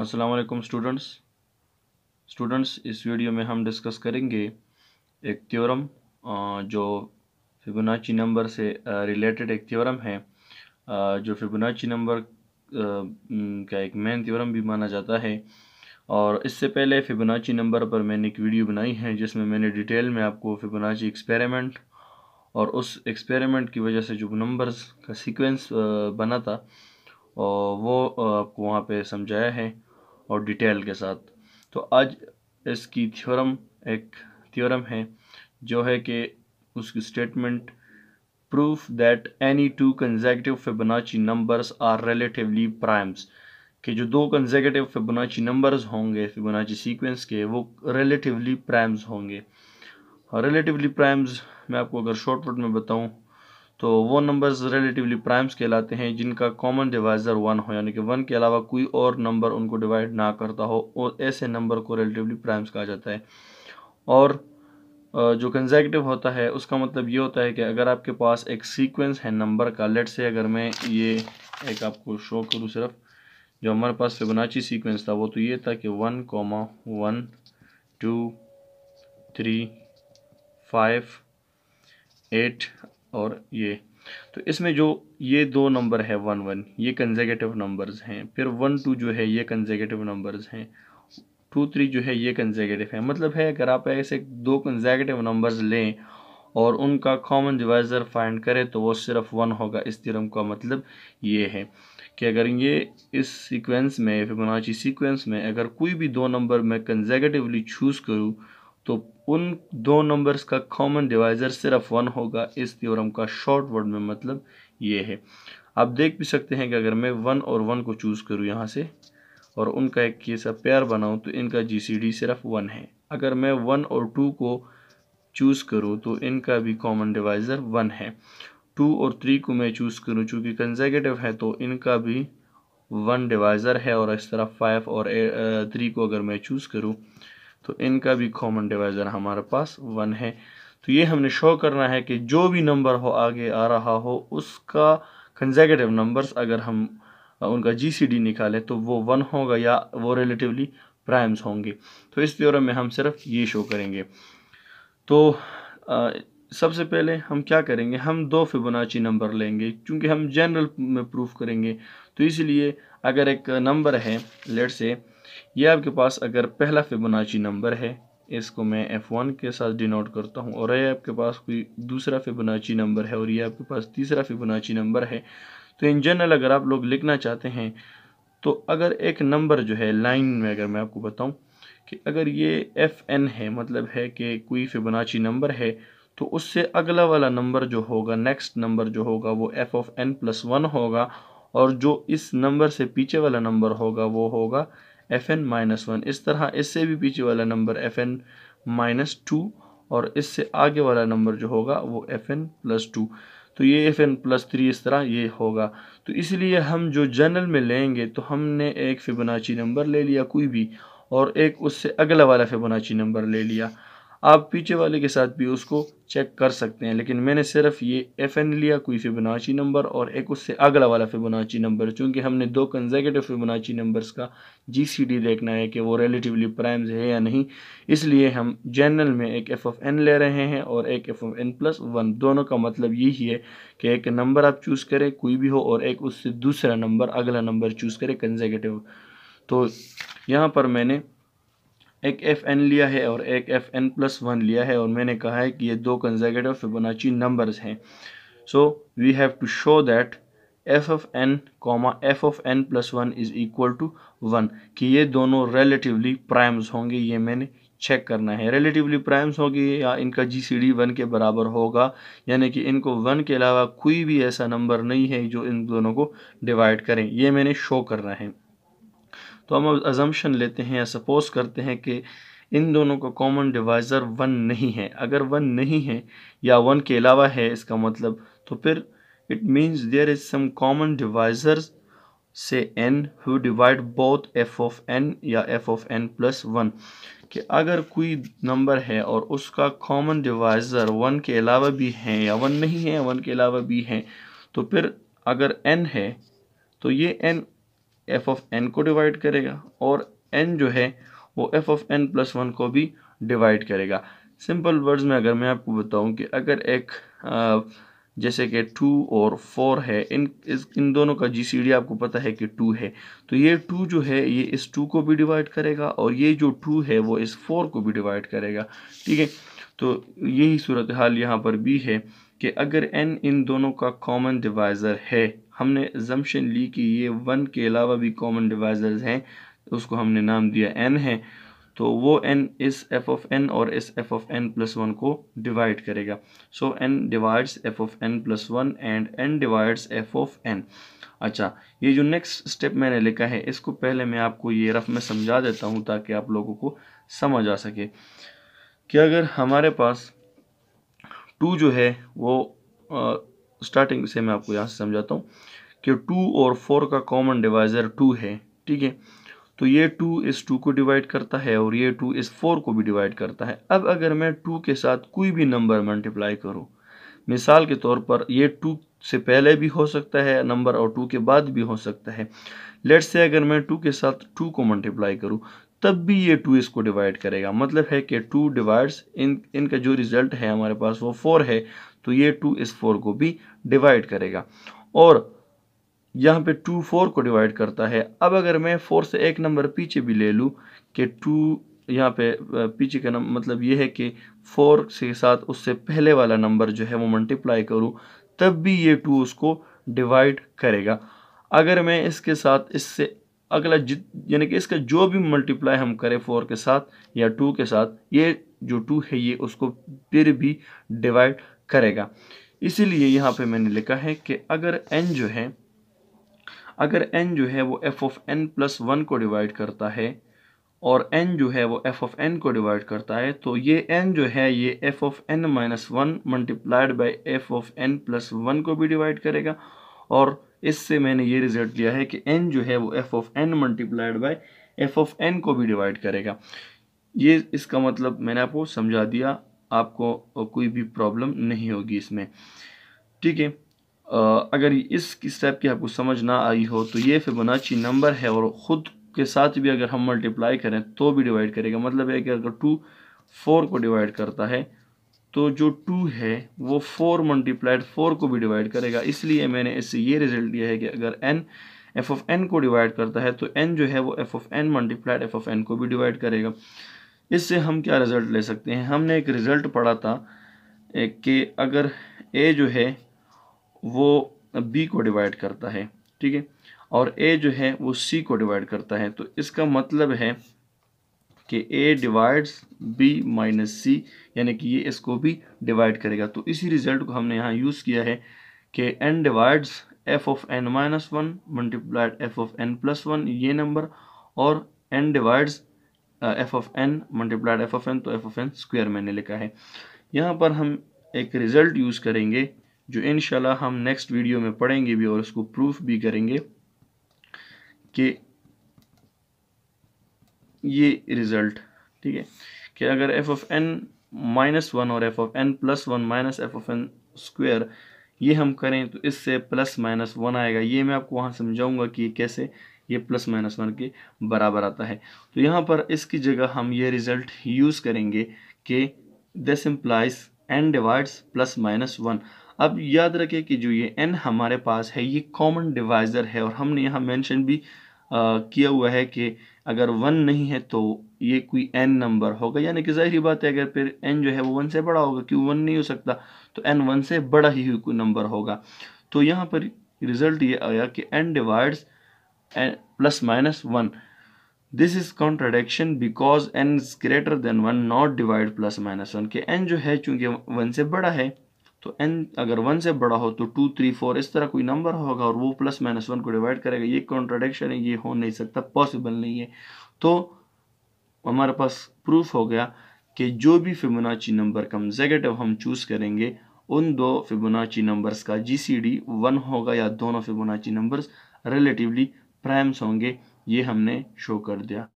असलकम students students इस video में हम डिस्कस करेंगे एक थ्योरम जो फिबोनाची नंबर से रिलेटेड एक थ्योरम है जो फिबोनाची नंबर का एक मेन थ्योरम भी माना जाता है और इससे पहले फिबोनाची नंबर पर मैंने एक वीडियो बनाई है जिसमें मैंने डिटेल में आपको फिबोनाची एक्सपेरिमेंट और उस एक्सपेरिमेंट की वजह से जो नंबर्स का सीक्वेंस बना था वो आपको वहाँ पे समझाया है और डिटेल के साथ तो आज इसकी थ्योरम एक थ्योरम है जो है कि उसकी statement proof that any two consecutive Fibonacci numbers are relatively primes कि जो दो कन्जेटिव फिबोनाची नंबर्स होंगे फिबोनाची सीक्वेंस के वो रिलेटिवली प्राइम्स होंगे और रिलेटिवली प्राइम्स मैं आपको अगर शॉर्टकट में बताऊँ तो वो नंबर्स रिलेटिवली प्राइम्स कहलाते हैं जिनका कॉमन डिवाइज़र वन हो यानी कि वन के अलावा कोई और नंबर उनको डिवाइड ना करता हो और ऐसे नंबर को रिलेटिवली प्राइम्स कहा जाता है और जो कंजेक्टिव होता है उसका मतलब ये होता है कि अगर आपके पास एक सीक्वेंस है नंबर का लेट से अगर मैं ये एक आपको शो करूँ सिर्फ जो हमारे पास फिबोनाची सीक्वेंस था वो तो ये था कि one comma one two three five eight और ये तो इसमें जो ये दो नंबर है वन वन ये कंजेगेटिव नंबर्स हैं फिर वन टू जो है ये कंजेगेटिव नंबर्स हैं टू थ्री जो है ये कंजेगेटिव है मतलब है अगर आप ऐसे दो कंजेगेटिव नंबर्स लें और उनका कॉमन डिवाइज़र फाइंड करें तो वो सिर्फ वन होगा इस तिरम का मतलब ये है कि अगर ये इस सीक्वेंस में फिबोनाची सीक्वेंस में अगर कोई भी दो नंबर मैं कंजेगेटिवली चूज़ करूँ तो उन दो नंबर्स का कॉमन डिवाइज़र सिर्फ वन होगा इस थ्योरम का शॉर्ट वर्ड में मतलब ये है आप देख भी सकते हैं कि अगर मैं वन और वन को चूज़ करूँ यहाँ से और उनका एक कैसा पेयर बनाऊँ तो इनका डी सिर्फ वन है अगर मैं वन और टू को चूज़ करूँ तो इनका भी कॉमन डिवाइज़र वन है टू और थ्री को मैं चूज़ करूँ चूँकि कंजर्गेटिव है तो इनका भी वन डिवाइज़र है और इस तरह फाइव और थ्री को अगर मैं चूज़ करूँ तो इनका भी कॉमन डिवाइज़र हमारे पास वन है तो ये हमने शो करना है कि जो भी नंबर हो आगे आ रहा हो उसका कंजेकेटिव नंबर्स अगर हम उनका जीसीडी निकालें तो वो वन होगा या वो रिलेटिवली प्राइम्स होंगे तो इस दौरान में हम सिर्फ ये शो करेंगे तो सबसे पहले हम क्या करेंगे हम दो फिबोनाची नंबर लेंगे क्योंकि हम जनरल में प्रूफ करेंगे तो इसलिए अगर एक नंबर है लेट से ये आपके पास अगर पहला फिबोनाची नंबर है इसको मैं F1 के साथ डिनोट करता हूँ और ये आपके पास कोई दूसरा फिबोनाची नंबर है और ये आपके पास तीसरा फिबोनाची नंबर है तो इन जनरल अगर आप लोग लिखना चाहते हैं तो अगर एक नंबर जो है लाइन में अगर मैं आपको बताऊँ कि अगर ये एफ एन है मतलब है कि कोई फिबोनाची नंबर है तो उससे अगला वाला नंबर जो होगा नेक्स्ट नंबर जो होगा वो f of n plus one होगा और जो इस नंबर से पीछे वाला नंबर होगा वो होगा एफ एन माइनस वन इस तरह इससे भी पीछे वाला number f n minus two और इससे आगे वाला नंबर जो होगा वो एफ एन प्लस टू तो ये एफ एन प्लस थ्री इस तरह ये होगा तो इसलिए हम जो जनरल में लेंगे तो हमने एक फिबोनाची नंबर ले लिया कोई भी और एक उससे अगला वाला फिबोनाची नंबर ले लिया आप पीछे वाले के साथ भी उसको चेक कर सकते हैं लेकिन मैंने सिर्फ ये एफ एन लिया कोई फिबोनाची नंबर और एक उससे अगला वाला फिबोनाची नंबर चूँकि हमने दो कंजेकेटिव फिबोनाची नंबर्स का जी सी डी देखना है कि वो रिलेटिवली प्राइम्स है या नहीं इसलिए हम जनरल में एक एफ ऑफ एन ले रहे हैं और एक f of n plus one दोनों का मतलब यही है कि एक नंबर आप चूज़ करें कोई भी हो और एक उससे दूसरा नंबर अगला नंबर चूज़ करें कंजेकेटिव तो यहाँ पर मैंने एक एफ एन लिया है और एक एफ एन प्लस वन लिया है और मैंने कहा है कि ये दो कंजर्गेटिव फिबोनाची नंबर्स हैं so we have to show that f of n comma f of n plus one is equal to one कि ये दोनों रिलेटिवली प्राइम्स होंगे ये मैंने चेक करना है रिलेटिवली प्राइम्स होगी या इनका जी सी डी वन के बराबर होगा यानी कि इनको वन के अलावा कोई भी ऐसा नंबर नहीं है जो इन दोनों को डिवाइड करें ये मैंने शो करना है तो हम अजम्पन लेते हैं या सपोज़ करते हैं कि इन दोनों का कॉमन डिवाइज़र वन नहीं है अगर वन नहीं है या वन के अलावा है इसका मतलब तो फिर it means there is some common divisor say n who divide both f of n या f of n plus one कि अगर कोई नंबर है और उसका कॉमन डिवाइज़र वन के अलावा भी है या वन नहीं है वन के अलावा भी है तो फिर अगर एन है तो ये एन एफ ऑफ एन को डिवाइड करेगा और एन जो है वो f of n plus one को भी डिवाइड करेगा सिंपल वर्ड्स में अगर मैं आपको बताऊं कि अगर एक जैसे कि टू और फोर है इन इस इन दोनों का जी आपको पता है कि टू है तो ये टू जो है ये इस टू को भी डिवाइड करेगा और ये जो टू है वो इस फोर को भी डिवाइड करेगा ठीक है तो यही सूरत हाल यहाँ पर भी है कि अगर एन इन दोनों का कॉमन डिवाइज़र है हमने एजम्पन ली कि ये वन के अलावा भी कॉमन डिवाइजर्स हैं उसको हमने नाम दिया एन है तो वो एन इस एफ ऑफ एन और इस f of n plus one को डिवाइड करेगा so n divides f of n plus one and n divides f of n अच्छा ये जो नेक्स्ट स्टेप मैंने लिखा है इसको पहले मैं आपको ये रफ में समझा देता हूँ ताकि आप लोगों को समझ आ सके कि अगर हमारे पास टू जो है वो स्टार्टिंग से मैं आपको यहाँ से समझाता हूँ कि टू और फोर का कॉमन डिवाइज़र टू है ठीक है तो ये टू इस टू को डिवाइड करता है और ये टू इस फोर को भी डिवाइड करता है अब अगर मैं टू के साथ कोई भी नंबर मल्टीप्लाई करूँ मिसाल के तौर पर ये टू से पहले भी हो सकता है नंबर और टू के बाद भी हो सकता है लेट्स से अगर मैं टू के साथ टू को मल्टीप्लाई करूँ तब भी ये टू इसको डिवाइड करेगा मतलब है कि टू डिवाइड्स इन इनका जो रिज़ल्ट है हमारे पास वो फोर है तो ये टू इस फोर को भी डिवाइड करेगा और यहाँ पे टू फोर को डिवाइड करता है अब अगर मैं फोर से एक नंबर पीछे भी ले लूँ कि टू यहाँ पे पीछे का नंबर मतलब ये है कि फोर से साथ उससे पहले वाला नंबर जो है वो मल्टीप्लाई करूँ तब भी ये टू उसको डिवाइड करेगा अगर मैं इसके साथ इससे अगला जित यानी कि इसका जो भी मल्टीप्लाई हम करें फोर के साथ या टू के साथ ये जो टू है ये उसको फिर भी डिवाइड करेगा इसीलिए यहाँ पे मैंने लिखा है कि अगर एन जो है अगर एन जो है वो f of n plus one को डिवाइड करता है और एन जो है वो एफ ऑफ एन को डिवाइड करता है तो ये एन जो है ये f of n minus one multiplied by f of n plus one को भी डिवाइड करेगा और इससे मैंने ये रिजल्ट लिया है कि एन जो है वो f of n multiplied by f of n को भी डिवाइड करेगा ये इसका मतलब मैंने आपको समझा दिया आपको कोई भी प्रॉब्लम नहीं होगी इसमें ठीक है अगर इस स्टेप की आपको समझ ना आई हो तो ये फिबोनाची नंबर है और ख़ुद के साथ भी अगर हम मल्टीप्लाई करें तो भी डिवाइड करेगा मतलब है कि अगर टू फोर को डिवाइड करता है तो जो टू है वो फोर मल्टीप्लाइड फोर को भी डिवाइड करेगा इसलिए मैंने इससे ये रिजल्ट दिया है कि अगर एन एफ ऑफ एन को डिवाइड करता है तो एन जो है वो f of n multiplied f of n को भी डिवाइड करेगा इससे हम क्या रिज़ल्ट ले सकते हैं हमने एक रिज़ल्ट पढ़ा था कि अगर ए जो है वो बी को डिवाइड करता है ठीक है और ए जो है वो सी को डिवाइड करता है तो इसका मतलब है कि a divides b minus c यानी कि ये इसको भी डिवाइड करेगा तो इसी रिज़ल्ट को हमने यहाँ यूज़ किया है कि n divides f of n minus one multiplied f of n plus one ये नंबर और n divides f of n multiplied f of n तो एफ ऑफ एन स्क्वायर मैंने लिखा है यहाँ पर हम एक रिज़ल्ट यूज़ करेंगे जो इन हम नेक्स्ट वीडियो में पढ़ेंगे भी और उसको प्रूफ भी करेंगे कि ये रिज़ल्ट ठीक है कि अगर f of n minus one और f of n plus one minus f of n square ये हम करें तो इससे प्लस माइनस वन आएगा ये मैं आपको वहाँ समझाऊंगा कि कैसे ये प्लस माइनस वन के बराबर आता है तो यहाँ पर इसकी जगह हम ये रिजल्ट यूज़ करेंगे कि this implies n divides plus minus one अब याद रखें कि जो ये एन हमारे पास है ये कॉमन डिवाइज़र है और हमने यहाँ मैंशन भी आ, किया हुआ है कि अगर वन नहीं है तो ये कोई एन नंबर होगा यानी कि जाहिर बात है अगर फिर एन जो है वो वन से बड़ा होगा क्यों वन नहीं हो सकता तो एन वन से बड़ा ही कोई नंबर होगा तो यहाँ पर रिज़ल्ट ये आया कि n divides and plus minus 1 this is contradiction because n is greater than one not divide plus minus one के एन जो है चूंकि वन से बड़ा है तो एन अगर वन से बड़ा हो तो टू थ्री फोर इस तरह कोई नंबर होगा और वो प्लस माइनस वन को डिवाइड करेगा ये कॉन्ट्राडिक्शन है ये हो नहीं सकता पॉसिबल नहीं है तो हमारे पास प्रूफ हो गया कि जो भी फिबोनाची नंबर कम कंजेगेटिव हम चूज़ करेंगे उन दो फिबोनाची नंबर्स का जी सी डी वन होगा या दोनों फिबोनाची नंबर्स रिलेटिवली प्राइम्स होंगे ये हमने शो कर दिया